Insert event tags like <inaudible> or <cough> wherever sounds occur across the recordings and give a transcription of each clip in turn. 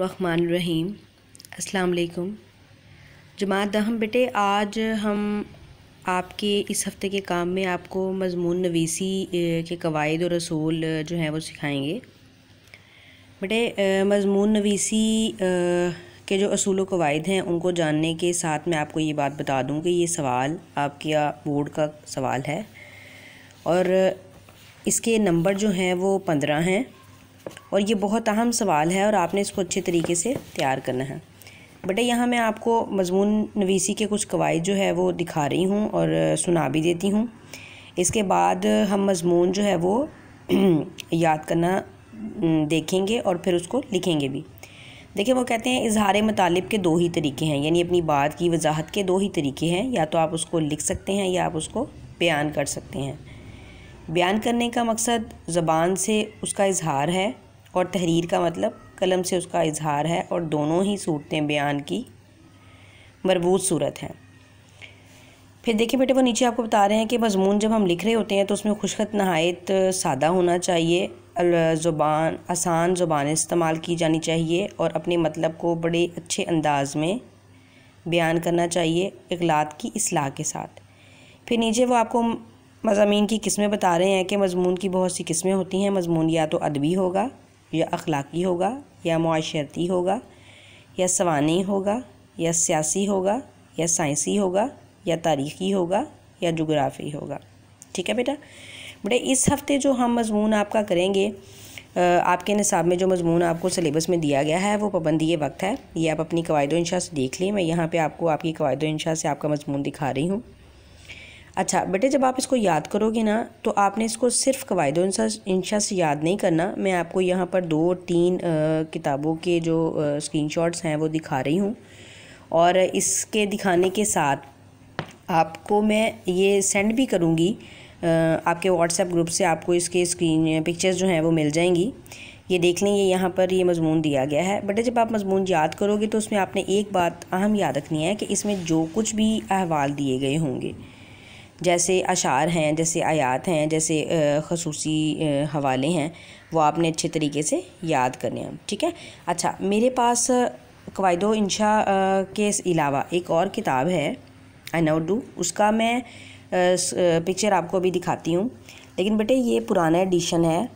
रहीम अस्सलाम वालेकुम जमात दहम बेटे आज हम आपके इस हफ़्ते के काम में आपको मजमून नवीसी के कवायद और असूल जो हैं वो सिखाएंगे बेटे मजमून नवीसी के जो असूल कवायद हैं उनको जानने के साथ मैं आपको ये बात बता दूं कि ये सवाल आपके बोर्ड का सवाल है और इसके नंबर जो हैं वो पंद्रह हैं और ये बहुत अहम सवाल है और आपने इसको अच्छे तरीके से तैयार करना है बेटे यहाँ मैं आपको मजमून नवीसी के कुछ कवायद जो है वो दिखा रही हूँ और सुना भी देती हूँ इसके बाद हम मजमून जो है वो <clears throat> याद करना देखेंगे और फिर उसको लिखेंगे भी देखिए वो कहते हैं इजहार मतलब के दो ही तरीके हैं यानी अपनी बात की वजाहत के दो ही तरीके हैं या तो आप उसको लिख सकते हैं या आप उसको बयान कर सकते हैं बयान करने का मकसद ज़बान से उसका इजहार है और तहरीर का मतलब कलम से उसका इजहार है और दोनों ही सूरतें बयान की मरबूत सूरत हैं फिर देखिए बेटे वो नीचे आपको बता रहे हैं कि मजमून जब हम लिख रहे होते हैं तो उसमें खुशखत नहायत सादा होना चाहिए ज़ुबान आसान ज़ुबान इस्तेमाल की जानी चाहिए और अपने मतलब को बड़े अच्छे अंदाज में बयान करना चाहिए अखलात की असलाह के साथ फिर नीचे वो आपको मजामी की किस्में बता रहे हैं कि मजमून की बहुत सी किस्में होती हैं मजमून या तो अदबी होगा या अखलाकी होगा या माशरती होगा या सवानी होगा या सियासी होगा या साइंसी होगा या तारीख़ी होगा या जोग्राफ़ी होगा ठीक है बेटा बेटा इस हफ़्ते जो हम मजमून आपका करेंगे आपके निसाब में जो मजमून आपको सलेबस में दिया गया है वो पाबंदी वक्त है ये आप अपनी कवायद इनशा से देख लें मैं यहाँ पे आपको आपकी कवायद इनशा से आपका मजमून दिखा रही हूँ अच्छा बेटे जब आप इसको याद करोगे ना तो आपने इसको सिर्फ कवायद इंशा से याद नहीं करना मैं आपको यहाँ पर दो तीन किताबों के जो स्क्रीनशॉट्स हैं वो दिखा रही हूँ और इसके दिखाने के साथ आपको मैं ये सेंड भी करूँगी आपके व्हाट्सएप ग्रुप से आपको इसके स्क्रीन पिक्चर्स जो हैं वो मिल जाएंगी ये देख लें ये यहाँ पर ये मजमून दिया गया है बेटे जब आप मजमून याद करोगे तो उसमें आपने एक बात अहम याद रखनी है कि इसमें जो कुछ भी अहवाल दिए गए होंगे जैसे अशार हैं जैसे आयात हैं जैसे खसूसी हवाले हैं वो आपने अच्छे तरीके से याद करने हैं ठीक है अच्छा मेरे पास कवायद इंशा के अलावा एक और किताब है आई डू उसका मैं पिक्चर आपको अभी दिखाती हूँ लेकिन बेटे ये पुराना एडिशन है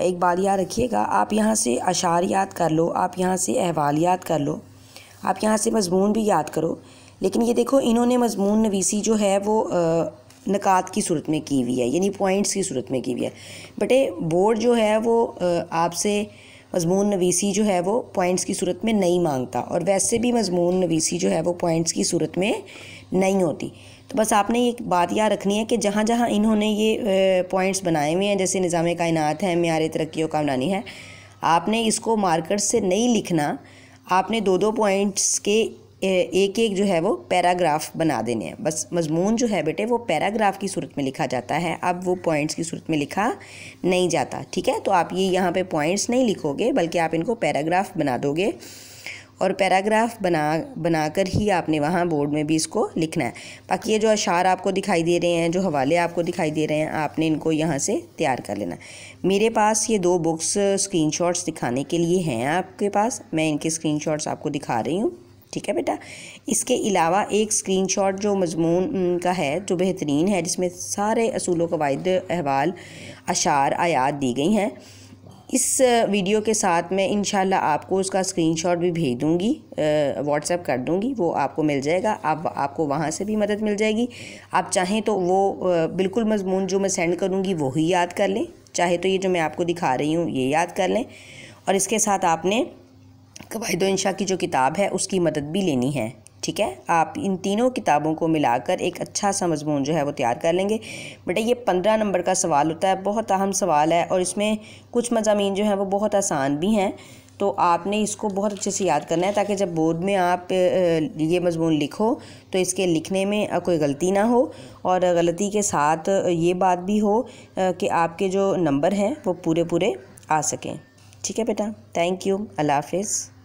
एक बात याद रखिएगा आप यहाँ से अशार याद कर लो आप यहाँ से अहवाल याद कर लो आप यहाँ से मजमून भी याद करो लेकिन ये देखो इन्होंने मजमून नवीसी जो है वो नकात की सूरत में की हुई है यानी पॉइंट्स की सूरत में की हुई है बटे बोर्ड जो है वो आपसे मजमून नवीसी जो है वो पॉइंट्स की सूरत में नहीं मांगता और वैसे भी मजमून नवीसी जो है वो पॉइंट्स की सूरत में नहीं होती तो बस आपने ये बात याद रखनी है कि जहाँ जहाँ इन्होंने ये पॉइंट्स बनाए हुए हैं जैसे निज़ाम कायनत है मैार तरक्की कामरानी है आपने इसको मार्कर से नहीं लिखना आपने दो दो पॉइंट्स के एक एक जो है वो पैराग्राफ बना देने हैं बस मजमून जो है बेटे वो पैराग्राफ की सूरत में लिखा जाता है अब वो पॉइंट्स की सूरत में लिखा नहीं जाता ठीक है तो आप ये यहाँ पे पॉइंट्स नहीं लिखोगे बल्कि आप इनको पैराग्राफ बना दोगे और पैराग्राफ बना बनाकर ही आपने वहाँ बोर्ड में भी इसको लिखना है बाकी ये जो अशार आपको दिखाई दे रहे हैं जो हवाले आपको दिखाई दे रहे हैं आपने इनको यहाँ से तैयार कर लेना मेरे पास ये दो बुक्स स्क्रीनशॉट्स दिखाने के लिए हैं आपके पास मैं इनके स्क्रीनशॉट्स आपको दिखा रही हूँ ठीक है बेटा इसके अलावा एक स्क्रीनशॉट जो मजमून का है जो बेहतरीन है जिसमें सारे असूलों कवायद अहवाल अशार आयात दी गई हैं इस वीडियो के साथ मैं इन आपको उसका स्क्रीनशॉट भी भेज दूँगी व्हाट्सएप कर दूँगी वो आपको मिल जाएगा आप आपको वहाँ से भी मदद मिल जाएगी आप चाहें तो वो बिल्कुल मजमून जो मैं सेंड करूँगी वही याद कर लें चाहे तो ये जो मैं आपको दिखा रही हूँ ये याद कर लें और इसके साथ आपने कवायद इंशा की जो किताब है उसकी मदद भी लेनी है ठीक है आप इन तीनों किताबों को मिलाकर एक अच्छा सा मजमून जो है वो तैयार कर लेंगे बेटा ये पंद्रह नंबर का सवाल होता है बहुत अहम सवाल है और इसमें कुछ मजामी जो हैं वो बहुत आसान भी हैं तो आपने इसको बहुत अच्छे से याद करना है ताकि जब बोर्ड में आप ये मजमून लिखो तो इसके लिखने में कोई गलती ना हो और गलती के साथ ये बात भी हो कि आपके जो नंबर हैं वो पूरे पूरे आ सकें ठीक है बेटा थैंक यू अल्लाह हाफिज़